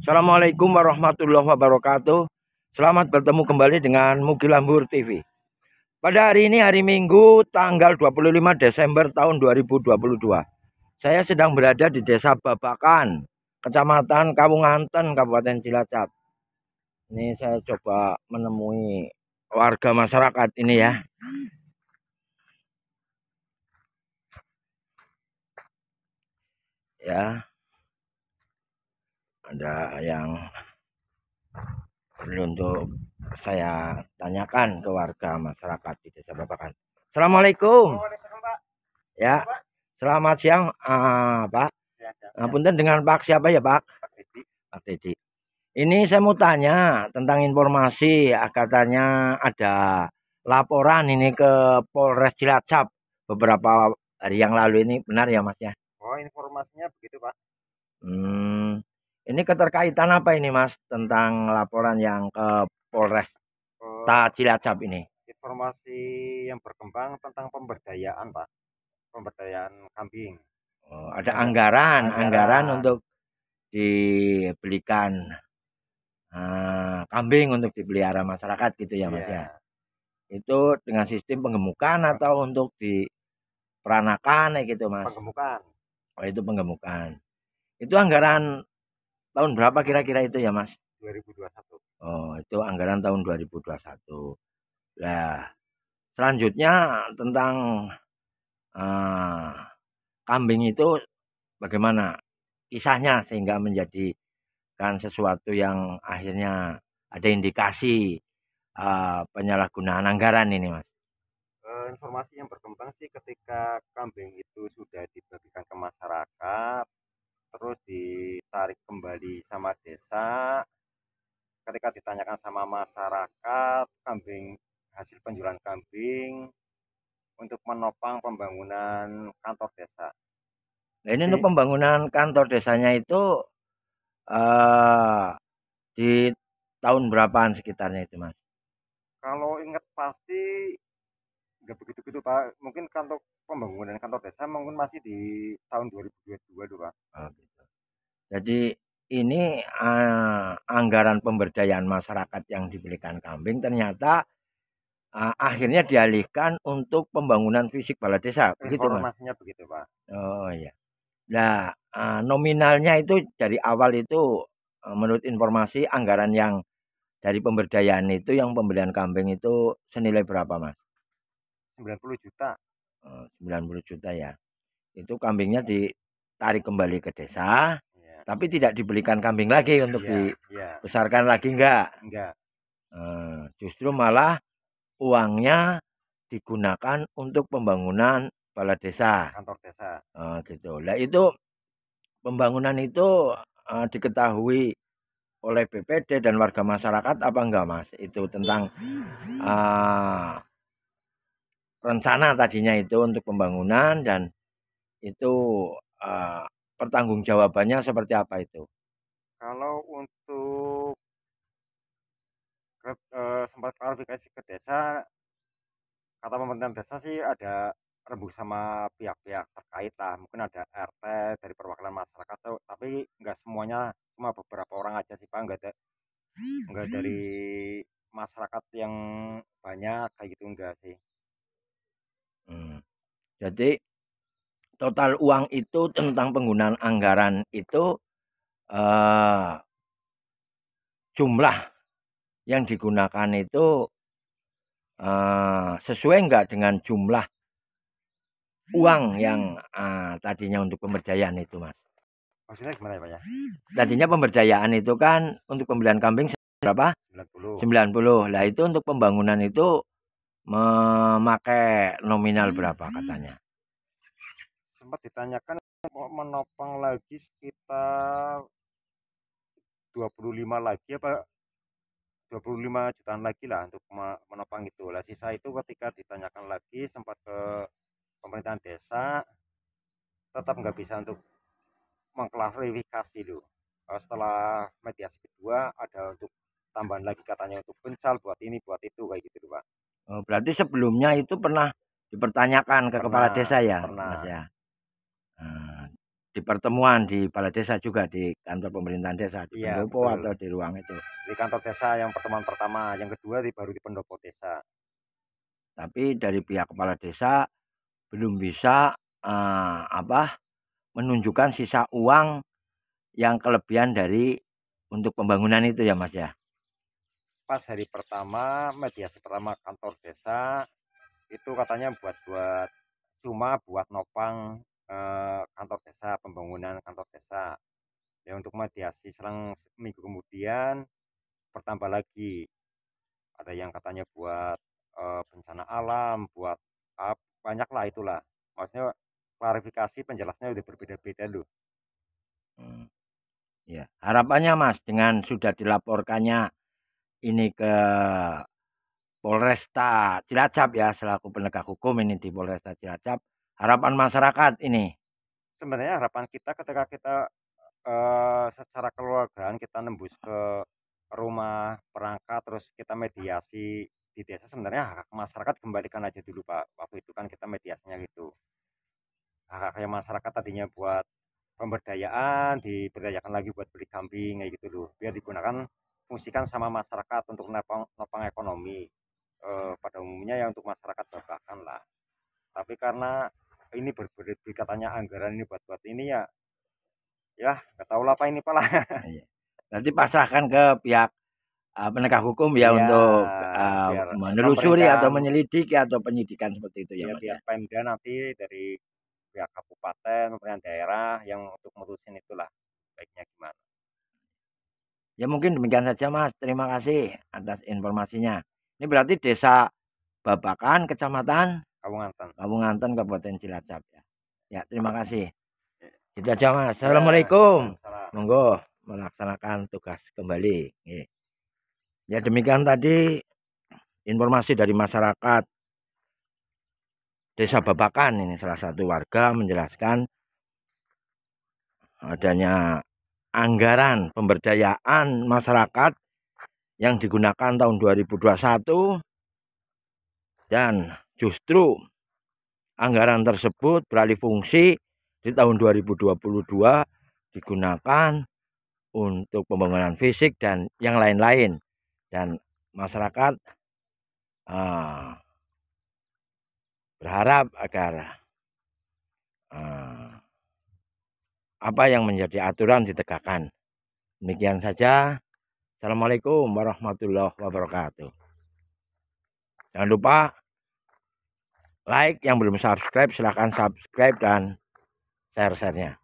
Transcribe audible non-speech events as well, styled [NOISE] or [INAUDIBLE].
Assalamualaikum warahmatullahi wabarakatuh. Selamat bertemu kembali dengan Mugilambur TV. Pada hari ini hari Minggu tanggal 25 Desember tahun 2022. Saya sedang berada di Desa Babakan, Kecamatan Kawunganten, Kabupaten Cilacap. Ini saya coba menemui warga masyarakat ini ya. Ya ada yang perlu untuk saya tanyakan ke warga masyarakat di desa Babakan. Assalamualaikum. Ya, selamat siang uh, Pak. Nah, punten dengan Pak siapa ya Pak? Pak Tedi. Ini saya mau tanya tentang informasi ah, katanya ada laporan ini ke Polres Cilacap beberapa hari yang lalu ini benar ya Mas ya? Oh informasinya begitu Pak. Hmm, ini keterkaitan apa ini Mas tentang laporan yang ke Polres oh. Ta Cilacap ini? Informasi yang berkembang tentang pemberdayaan Pak, pemberdayaan kambing. Oh, ada anggaran, anggaran, anggaran untuk dibelikan uh, kambing untuk dipelihara masyarakat gitu ya Mas yeah. ya. Itu dengan sistem penggemukan iya. atau untuk diperanakan, ya gitu Mas. Penggemukan. Oh, itu penggemukan. Itu anggaran tahun berapa kira-kira itu ya Mas? 2021. Oh, itu anggaran tahun 2021. Nah, selanjutnya tentang uh, kambing itu bagaimana kisahnya sehingga menjadi kan sesuatu yang akhirnya ada indikasi uh, penyalahgunaan anggaran ini, Mas. Eh, informasi yang berkembang sih ketika kambing itu sudah dibagikan ke masyarakat, terus di tarik kembali sama desa ketika ditanyakan sama masyarakat kambing hasil penjualan kambing untuk menopang pembangunan kantor desa. Nah, ini Jadi, untuk pembangunan kantor desanya itu uh, di tahun berapaan sekitarnya itu, Mas? Kalau ingat pasti nggak begitu begitu Pak. Mungkin kantor pembangunan kantor desa mungkin masih di tahun 2022 dulu Pak. Oh, gitu. Jadi ini uh, anggaran pemberdayaan masyarakat yang dibelikan kambing ternyata uh, akhirnya dialihkan untuk pembangunan fisik balai desa. Begitu, Informasinya Mas. begitu Pak. Oh iya. Nah uh, nominalnya itu dari awal itu uh, menurut informasi anggaran yang dari pemberdayaan itu yang pembelian kambing itu senilai berapa mas? 90 juta. 90 juta ya. Itu kambingnya ditarik kembali ke desa. Tapi tidak dibelikan kambing lagi untuk ya, dibesarkan ya. lagi enggak? Enggak. Nah, justru malah uangnya digunakan untuk pembangunan kepala desa. Kantor desa. Nah, gitu. Nah itu pembangunan itu uh, diketahui oleh BPD dan warga masyarakat apa enggak Mas? Itu tentang uh, rencana tadinya itu untuk pembangunan dan itu uh, pertanggungjawabannya seperti apa itu? Kalau untuk ke, eh, sempat klarifikasi ke desa, kata pemerintah desa sih ada rembuk sama pihak-pihak terkait lah. Mungkin ada RT dari perwakilan masyarakat, tapi nggak semuanya, cuma beberapa orang aja sih pak, nggak ada nggak dari hmm. masyarakat yang banyak kayak gitu enggak sih. Hmm. Jadi total uang itu [CLEARS THROAT] tentang penggunaan anggaran itu uh, jumlah yang digunakan itu uh, sesuai enggak dengan jumlah uang hmm. yang uh, tadinya untuk pemberdayaan itu mas maksudnya gimana ya pak ya tadinya pemberdayaan itu kan untuk pembelian kambing berapa 90 90 lah itu untuk pembangunan itu memakai nominal berapa hmm. katanya sempat ditanyakan menopang lagi sekitar 25 lagi apa 25 jutaan lagi lah untuk menopang itu lah sisa itu ketika ditanyakan lagi sempat ke pemerintahan desa tetap nggak bisa untuk mengklarifikasi dulu setelah mediasi kedua ada untuk tambahan lagi katanya untuk pencal buat ini buat itu kayak gitu pak oh, berarti sebelumnya itu pernah dipertanyakan ke pernah, kepala desa ya pernah. ya di pertemuan di balai desa juga di kantor pemerintahan desa di ya, pendopo betul. atau di ruang itu di kantor desa yang pertemuan pertama yang kedua di baru di pendopo desa tapi dari pihak kepala desa belum bisa uh, apa menunjukkan sisa uang yang kelebihan dari untuk pembangunan itu ya mas ya pas hari pertama mediasi pertama kantor desa itu katanya buat buat cuma buat nopang Eh, kantor desa pembangunan kantor desa ya untuk mediasi selang minggu kemudian bertambah lagi ada yang katanya buat e, bencana alam buat banyaklah banyak itulah maksudnya klarifikasi penjelasnya udah berbeda-beda loh hmm. ya harapannya mas dengan sudah dilaporkannya ini ke Polresta Cilacap ya selaku penegak hukum ini di Polresta Cilacap harapan masyarakat ini? Sebenarnya harapan kita ketika kita uh, secara keluargaan kita nembus ke rumah perangkat terus kita mediasi di desa sebenarnya hak masyarakat kembalikan aja dulu Pak. Waktu itu kan kita mediasinya gitu. Hak haknya masyarakat tadinya buat pemberdayaan diberdayakan lagi buat beli kambing kayak gitu loh biar digunakan fungsikan sama masyarakat untuk nopang, nopang ekonomi e, pada umumnya ya untuk masyarakat bahkan lah tapi karena ini berbeda-beda katanya anggaran ini buat buat ini ya ya nggak tahu lah apa ini pala [LAUGHS] iya. nanti pasrahkan ke pihak uh, penegak hukum ya, ya untuk uh, menelusuri atau menyelidiki atau penyidikan seperti itu ya, iya, ya biar Pemda nanti dari pihak kabupaten pemerintah daerah yang untuk ngurusin itulah baiknya gimana ya mungkin demikian saja mas terima kasih atas informasinya ini berarti desa Babakan kecamatan Kabupaten Kabupaten Kabupaten Cilacap ya. Ya, terima kasih. Kita gitu iya. aja iya, Assalamualaikum. Assalamualaikum. Monggo melaksanakan tugas kembali. Iya. Ya, demikian tadi informasi dari masyarakat Desa Babakan ini salah satu warga menjelaskan adanya anggaran pemberdayaan masyarakat yang digunakan tahun 2021 dan Justru anggaran tersebut beralih fungsi di tahun 2022 digunakan untuk pembangunan fisik dan yang lain-lain dan masyarakat uh, berharap agar uh, apa yang menjadi aturan ditegakkan. Demikian saja. Assalamualaikum warahmatullahi wabarakatuh. Jangan lupa like, yang belum subscribe silahkan subscribe dan share-sharenya.